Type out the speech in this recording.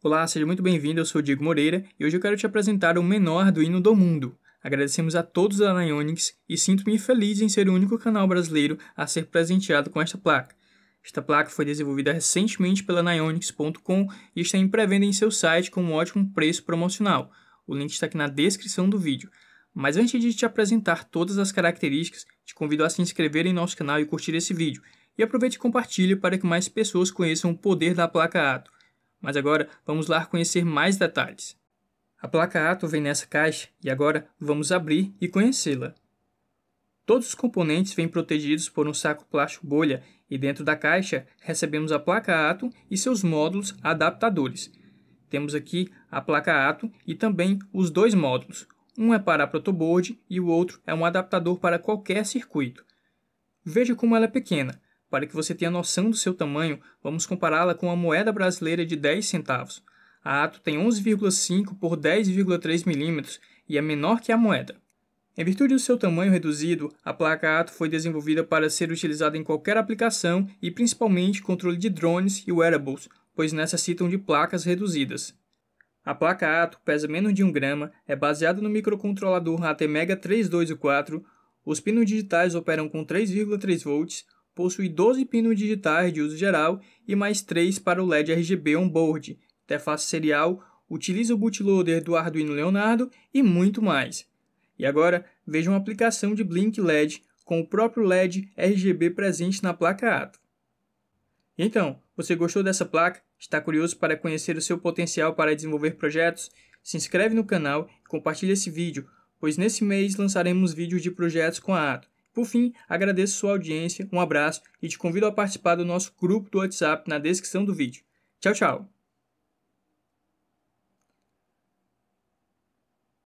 Olá, seja muito bem-vindo. Eu sou o Diego Moreira e hoje eu quero te apresentar o menor Arduino do mundo. Agradecemos a todos da Nionics e sinto-me feliz em ser o único canal brasileiro a ser presenteado com esta placa. Esta placa foi desenvolvida recentemente pela Nionics.com e está em pré-venda em seu site com um ótimo preço promocional. O link está aqui na descrição do vídeo. Mas antes de te apresentar todas as características, te convido a se inscrever em nosso canal e curtir esse vídeo. E aproveite e compartilhe para que mais pessoas conheçam o poder da placa Ato. Mas agora vamos lá conhecer mais detalhes. A placa Ato vem nessa caixa e agora vamos abrir e conhecê-la. Todos os componentes vêm protegidos por um saco plástico bolha e dentro da caixa recebemos a placa Ato e seus módulos adaptadores. Temos aqui a placa Ato e também os dois módulos. Um é para a protoboard e o outro é um adaptador para qualquer circuito. Veja como ela é pequena. Para que você tenha noção do seu tamanho, vamos compará-la com a moeda brasileira de 10 centavos. A Ato tem 11,5 por 10,3 milímetros e é menor que a moeda. Em virtude do seu tamanho reduzido, a placa Ato foi desenvolvida para ser utilizada em qualquer aplicação e principalmente controle de drones e wearables, pois necessitam de placas reduzidas. A placa Ato pesa menos de 1 grama, é baseada no microcontrolador ATmega 324 os pinos digitais operam com 3,3 volts, possui 12 pinos digitais de uso geral e mais 3 para o LED RGB onboard, interface serial, utiliza o bootloader do Arduino Leonardo e muito mais. E agora, veja uma aplicação de Blink LED com o próprio LED RGB presente na placa Atom. Então, você gostou dessa placa? Está curioso para conhecer o seu potencial para desenvolver projetos? Se inscreve no canal e compartilhe esse vídeo, pois nesse mês lançaremos vídeos de projetos com a Atom. Por fim, agradeço sua audiência, um abraço e te convido a participar do nosso grupo do WhatsApp na descrição do vídeo. Tchau, tchau!